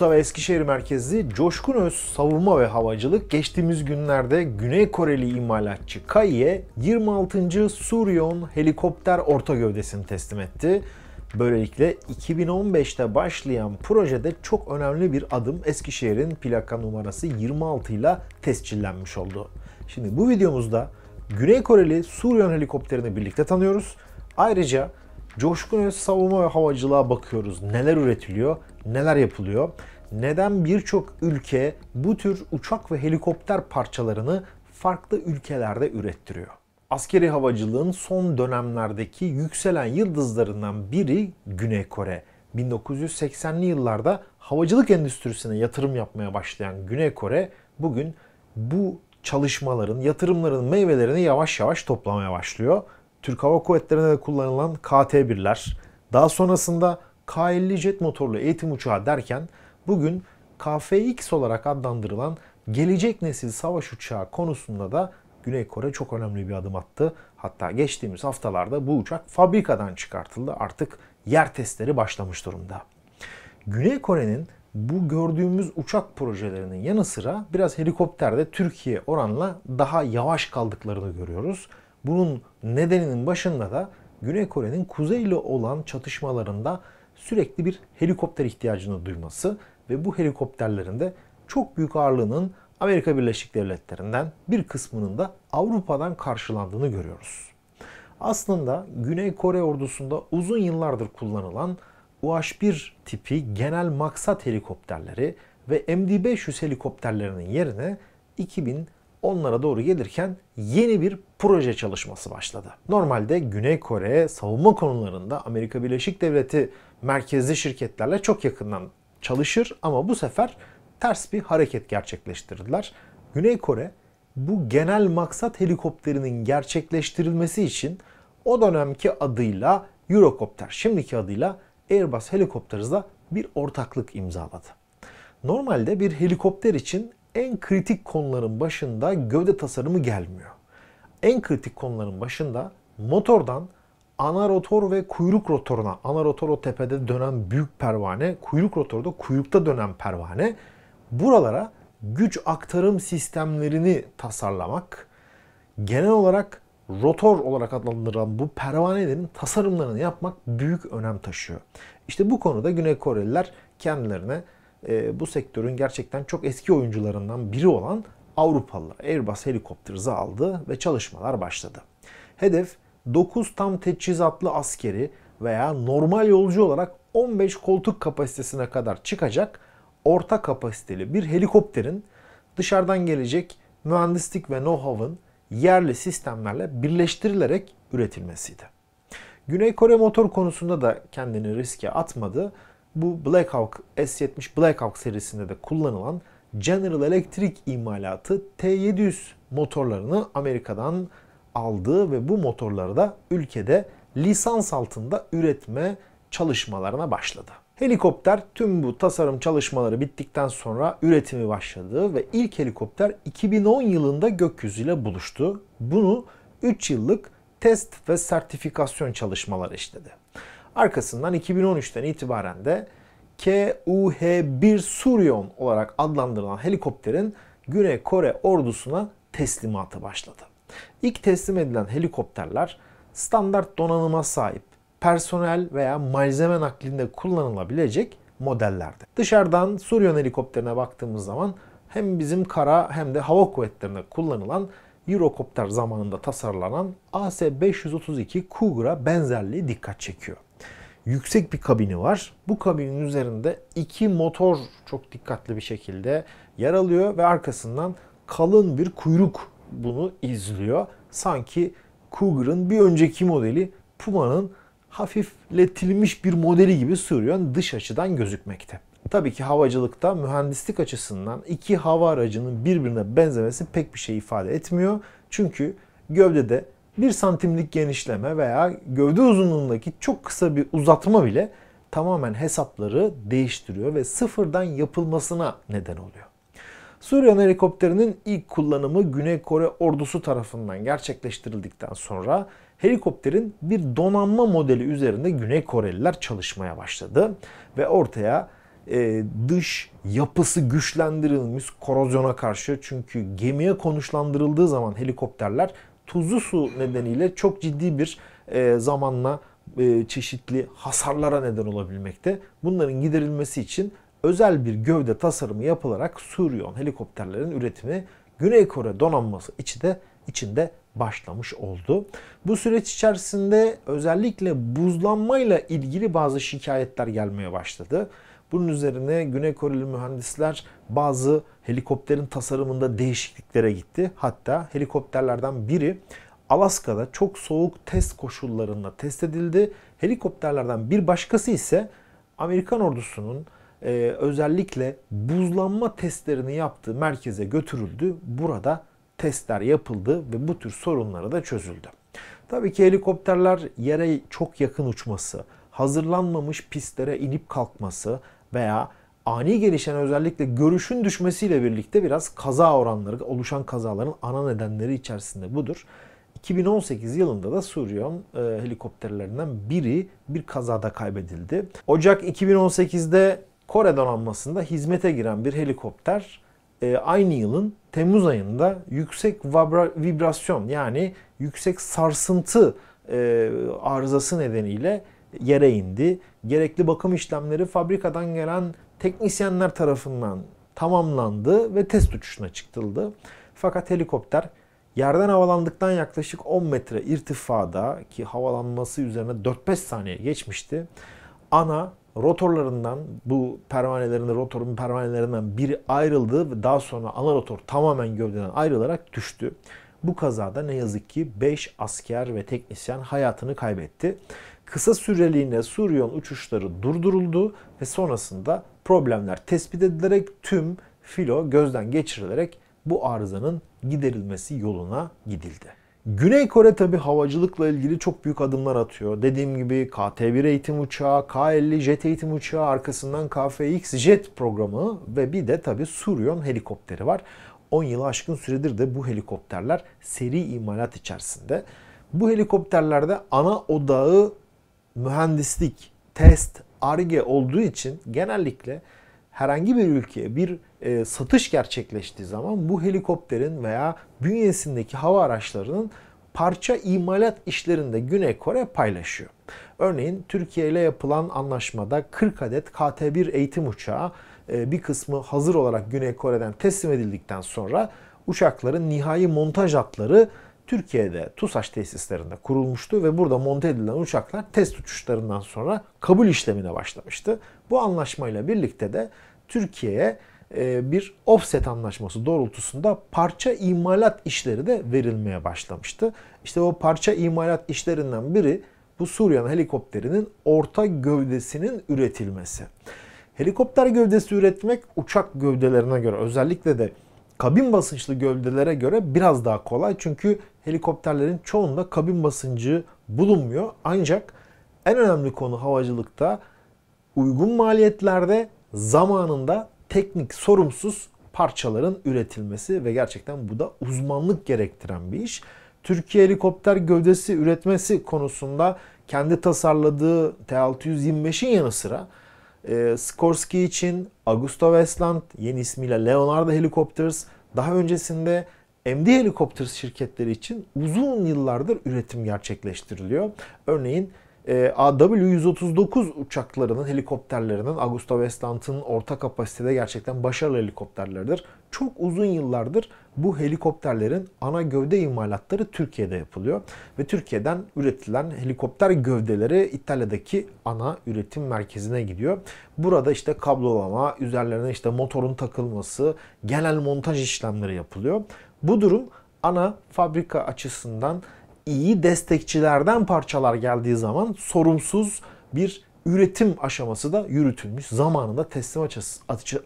Bursa ve Eskişehir merkezli Coşkun Öz Savunma ve Havacılık geçtiğimiz günlerde Güney Koreli imalatçı KAIYE 26. Suryon helikopter orta gövdesini teslim etti. Böylelikle 2015'te başlayan projede çok önemli bir adım Eskişehir'in plaka numarası 26 ile tescillenmiş oldu. Şimdi bu videomuzda Güney Koreli Suryon helikopterini birlikte tanıyoruz. Ayrıca Coşkun Öz savunma ve havacılığa bakıyoruz. Neler üretiliyor, neler yapılıyor? Neden birçok ülke bu tür uçak ve helikopter parçalarını farklı ülkelerde ürettiriyor? Askeri havacılığın son dönemlerdeki yükselen yıldızlarından biri Güney Kore. 1980'li yıllarda havacılık endüstrisine yatırım yapmaya başlayan Güney Kore bugün bu çalışmaların, yatırımların meyvelerini yavaş yavaş toplamaya başlıyor Türk Hava Kuvvetleri'ne de kullanılan KT-1'ler, daha sonrasında K-50 jet motorlu eğitim uçağı derken bugün KFX olarak adlandırılan gelecek nesil savaş uçağı konusunda da Güney Kore çok önemli bir adım attı. Hatta geçtiğimiz haftalarda bu uçak fabrikadan çıkartıldı. Artık yer testleri başlamış durumda. Güney Kore'nin bu gördüğümüz uçak projelerinin yanı sıra biraz helikopterde Türkiye oranla daha yavaş kaldıklarını görüyoruz. Bunun nedeninin başında da Güney Kore'nin Kuzey ile olan çatışmalarında sürekli bir helikopter ihtiyacını duyması ve bu helikopterlerin de çok büyük ağırlığının Amerika Birleşik Devletleri'nden bir kısmının da Avrupa'dan karşılandığını görüyoruz. Aslında Güney Kore ordusunda uzun yıllardır kullanılan UH-1 tipi genel maksat helikopterleri ve MD-500 helikopterlerinin yerine 2000 onlara doğru gelirken yeni bir proje çalışması başladı. Normalde Güney Kore savunma konularında Amerika Birleşik Devleti merkezli şirketlerle çok yakından çalışır ama bu sefer ters bir hareket gerçekleştirdiler. Güney Kore bu genel maksat helikopterinin gerçekleştirilmesi için o dönemki adıyla Eurocopter, şimdiki adıyla Airbus Helicopters'la bir ortaklık imzaladı. Normalde bir helikopter için en kritik konuların başında gövde tasarımı gelmiyor. En kritik konuların başında motordan ana rotor ve kuyruk rotoruna, ana rotor o tepede dönen büyük pervane, kuyruk rotoru da kuyrukta dönen pervane. Buralara güç aktarım sistemlerini tasarlamak, genel olarak rotor olarak adlandırılan bu pervanelerin tasarımlarını yapmak büyük önem taşıyor. İşte bu konuda Güney Koreliler kendilerine e, bu sektörün gerçekten çok eski oyuncularından biri olan Avrupalı Airbus Helicopters'ı aldı ve çalışmalar başladı. Hedef 9 tam teçhizatlı askeri veya normal yolcu olarak 15 koltuk kapasitesine kadar çıkacak orta kapasiteli bir helikopterin dışarıdan gelecek mühendislik ve know-how'ın yerli sistemlerle birleştirilerek üretilmesiydi. Güney Kore motor konusunda da kendini riske atmadı bu Black Hawk S-70 Black Hawk serisinde de kullanılan General Electric imalatı T700 motorlarını Amerika'dan aldığı ve bu motorları da ülkede lisans altında üretme çalışmalarına başladı. Helikopter tüm bu tasarım çalışmaları bittikten sonra üretimi başladı ve ilk helikopter 2010 yılında gökyüzüyle buluştu. Bunu 3 yıllık test ve sertifikasyon çalışmaları işledi. Arkasından 2013'ten itibaren de KUH-1 Suryon olarak adlandırılan helikopterin Güney Kore ordusuna teslimatı başladı. İlk teslim edilen helikopterler standart donanıma sahip, personel veya malzeme naklinde kullanılabilecek modellerdi. Dışarıdan Suryon helikopterine baktığımız zaman hem bizim kara hem de hava kuvvetlerine kullanılan Eurocopter zamanında tasarlanan AS-532 Cougar'a benzerliği dikkat çekiyor yüksek bir kabini var. Bu kabinin üzerinde iki motor çok dikkatli bir şekilde yer alıyor ve arkasından kalın bir kuyruk bunu izliyor. Sanki Cougar'ın bir önceki modeli Puma'nın hafifletilmiş bir modeli gibi sürüyor dış açıdan gözükmekte. Tabii ki havacılıkta mühendislik açısından iki hava aracının birbirine benzemesi pek bir şey ifade etmiyor. Çünkü gövdede 1 santimlik genişleme veya gövde uzunluğundaki çok kısa bir uzatma bile tamamen hesapları değiştiriyor ve sıfırdan yapılmasına neden oluyor. Suriyan helikopterinin ilk kullanımı Güney Kore ordusu tarafından gerçekleştirildikten sonra helikopterin bir donanma modeli üzerinde Güney Koreliler çalışmaya başladı ve ortaya e, dış yapısı güçlendirilmiş korozyona karşı çünkü gemiye konuşlandırıldığı zaman helikopterler tuzlu su nedeniyle çok ciddi bir e, zamanla e, çeşitli hasarlara neden olabilmekte. Bunların giderilmesi için özel bir gövde tasarımı yapılarak Suriyon helikopterlerin üretimi Güney Kore donanması içi de içinde başlamış oldu. Bu süreç içerisinde özellikle buzlanmayla ilgili bazı şikayetler gelmeye başladı. Bunun üzerine Güney Koreli mühendisler bazı helikopterin tasarımında değişikliklere gitti. Hatta helikopterlerden biri Alaska'da çok soğuk test koşullarında test edildi. Helikopterlerden bir başkası ise Amerikan ordusunun e, özellikle buzlanma testlerini yaptığı merkeze götürüldü. Burada testler yapıldı ve bu tür sorunları da çözüldü. Tabii ki helikopterler yere çok yakın uçması, hazırlanmamış pistlere inip kalkması, veya ani gelişen özellikle görüşün düşmesiyle birlikte biraz kaza oranları, oluşan kazaların ana nedenleri içerisinde budur. 2018 yılında da Surion e, helikopterlerinden biri bir kazada kaybedildi. Ocak 2018'de Kore donanmasında hizmete giren bir helikopter e, aynı yılın Temmuz ayında yüksek vibra vibrasyon yani yüksek sarsıntı e, arızası nedeniyle yere indi. Gerekli bakım işlemleri fabrikadan gelen teknisyenler tarafından tamamlandı ve test uçuşuna çıktıldı. Fakat helikopter yerden havalandıktan yaklaşık 10 metre irtifada ki havalanması üzerine 4-5 saniye geçmişti. Ana rotorlarından bu pervanelerini rotorun pervanelerinden biri ayrıldı ve daha sonra ana rotor tamamen gövdeden ayrılarak düştü. Bu kazada ne yazık ki 5 asker ve teknisyen hayatını kaybetti kısa süreliğine Suriyon uçuşları durduruldu ve sonrasında problemler tespit edilerek tüm filo gözden geçirilerek bu arızanın giderilmesi yoluna gidildi. Güney Kore tabi havacılıkla ilgili çok büyük adımlar atıyor. Dediğim gibi KT-1 eğitim uçağı, K-50 jet eğitim uçağı, arkasından KFX jet programı ve bir de tabi Suryon helikopteri var. 10 yılı aşkın süredir de bu helikopterler seri imalat içerisinde. Bu helikopterlerde ana odağı mühendislik, test, arge olduğu için genellikle herhangi bir ülkeye bir e, satış gerçekleştiği zaman bu helikopterin veya bünyesindeki hava araçlarının parça imalat işlerinde Güney Kore paylaşıyor. Örneğin Türkiye ile yapılan anlaşmada 40 adet KT-1 eğitim uçağı e, bir kısmı hazır olarak Güney Kore'den teslim edildikten sonra uçakların nihai montaj hatları Türkiye'de TUSAŞ tesislerinde kurulmuştu ve burada monte edilen uçaklar test uçuşlarından sonra kabul işlemine başlamıştı. Bu anlaşmayla birlikte de Türkiye'ye e, bir offset anlaşması doğrultusunda parça imalat işleri de verilmeye başlamıştı. İşte o parça imalat işlerinden biri bu Suriyan helikopterinin orta gövdesinin üretilmesi. Helikopter gövdesi üretmek uçak gövdelerine göre özellikle de kabin basınçlı gövdelere göre biraz daha kolay. Çünkü helikopterlerin çoğunda kabin basıncı bulunmuyor. Ancak en önemli konu havacılıkta uygun maliyetlerde zamanında teknik sorumsuz parçaların üretilmesi ve gerçekten bu da uzmanlık gerektiren bir iş. Türkiye helikopter gövdesi üretmesi konusunda kendi tasarladığı T-625'in yanı sıra e, Skorsky için Augusta Westland yeni ismiyle Leonardo Helicopters daha öncesinde MD helikopter şirketleri için uzun yıllardır üretim gerçekleştiriliyor. Örneğin e, AW-139 uçaklarının, helikopterlerinin, Augusta Westland'ın orta kapasitede gerçekten başarılı helikopterlerdir. Çok uzun yıllardır bu helikopterlerin ana gövde imalatları Türkiye'de yapılıyor. Ve Türkiye'den üretilen helikopter gövdeleri İtalya'daki ana üretim merkezine gidiyor. Burada işte kablolama, üzerlerine işte motorun takılması, genel montaj işlemleri yapılıyor. Bu durum ana fabrika açısından iyi destekçilerden parçalar geldiği zaman sorumsuz bir üretim aşaması da yürütülmüş. Zamanında teslim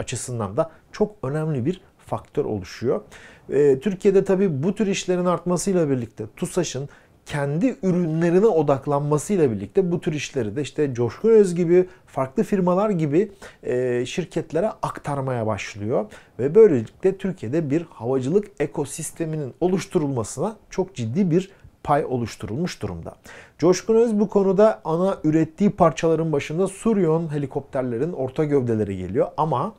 açısından da çok önemli bir faktör oluşuyor. Ee, Türkiye'de tabi bu tür işlerin artmasıyla birlikte TUSAŞ'ın kendi ürünlerine odaklanmasıyla birlikte bu tür işleri de işte Coşkun Öz gibi farklı firmalar gibi e, şirketlere aktarmaya başlıyor ve böylelikle Türkiye'de bir havacılık ekosisteminin oluşturulmasına çok ciddi bir pay oluşturulmuş durumda. Coşkun Öz bu konuda ana ürettiği parçaların başında Suryon helikopterlerin orta gövdeleri geliyor ama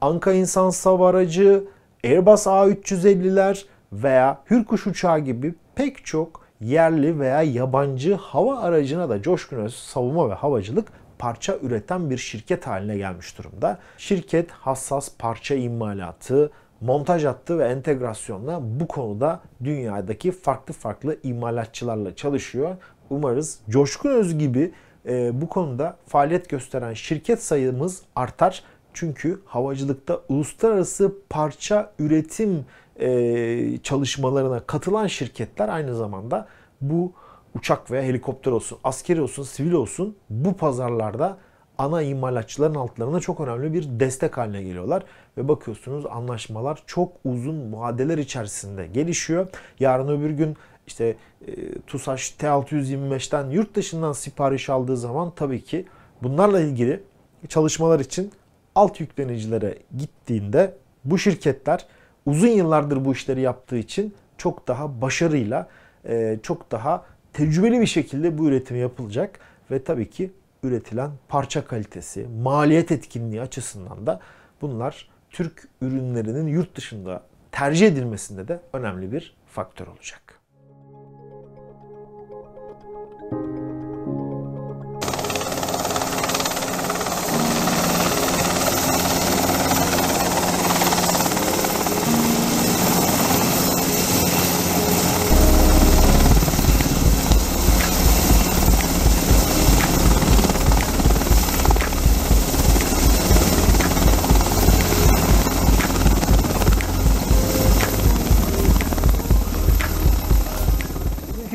Anka insan aracı, Airbus A350'ler veya Hürkuş uçağı gibi pek çok yerli veya yabancı hava aracına da Coşkun Öz savunma ve havacılık parça üreten bir şirket haline gelmiş durumda. Şirket hassas parça imalatı, montaj hattı ve entegrasyonla bu konuda dünyadaki farklı farklı imalatçılarla çalışıyor. Umarız Coşkun Öz gibi e, bu konuda faaliyet gösteren şirket sayımız artar. Çünkü havacılıkta uluslararası parça üretim e, çalışmalarına katılan şirketler aynı zamanda bu uçak veya helikopter olsun, askeri olsun, sivil olsun bu pazarlarda ana imalatçıların altlarına çok önemli bir destek haline geliyorlar. Ve bakıyorsunuz anlaşmalar çok uzun vadeler içerisinde gelişiyor. Yarın öbür gün işte e, TUSAŞ T625'ten yurt dışından sipariş aldığı zaman tabii ki bunlarla ilgili çalışmalar için alt yüklenicilere gittiğinde bu şirketler uzun yıllardır bu işleri yaptığı için çok daha başarıyla, e, çok daha tecrübeli bir şekilde bu üretimi yapılacak ve tabii ki üretilen parça kalitesi, maliyet etkinliği açısından da bunlar Türk ürünlerinin yurt dışında tercih edilmesinde de önemli bir faktör olacak.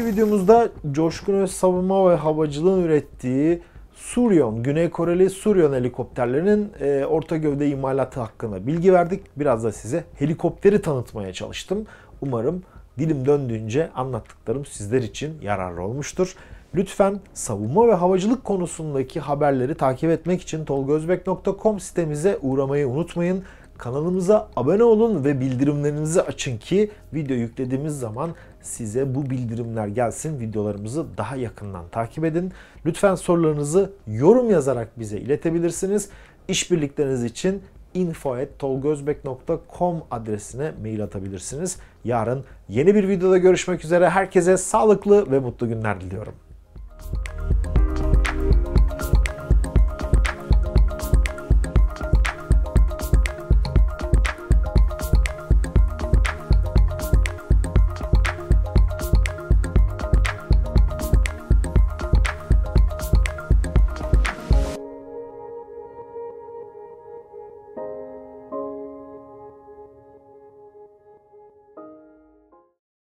önceki videomuzda Coşkun ve Savunma ve Havacılığın ürettiği Suryon, Güney Koreli Suryon helikopterlerinin e, orta gövde imalatı hakkında bilgi verdik. Biraz da size helikopteri tanıtmaya çalıştım. Umarım dilim döndüğünce anlattıklarım sizler için yararlı olmuştur. Lütfen savunma ve havacılık konusundaki haberleri takip etmek için tolgozbek.com sitemize uğramayı unutmayın. Kanalımıza abone olun ve bildirimlerinizi açın ki video yüklediğimiz zaman size bu bildirimler gelsin. Videolarımızı daha yakından takip edin. Lütfen sorularınızı yorum yazarak bize iletebilirsiniz. İşbirlikleriniz için info.tolgozbek.com adresine mail atabilirsiniz. Yarın yeni bir videoda görüşmek üzere. Herkese sağlıklı ve mutlu günler diliyorum.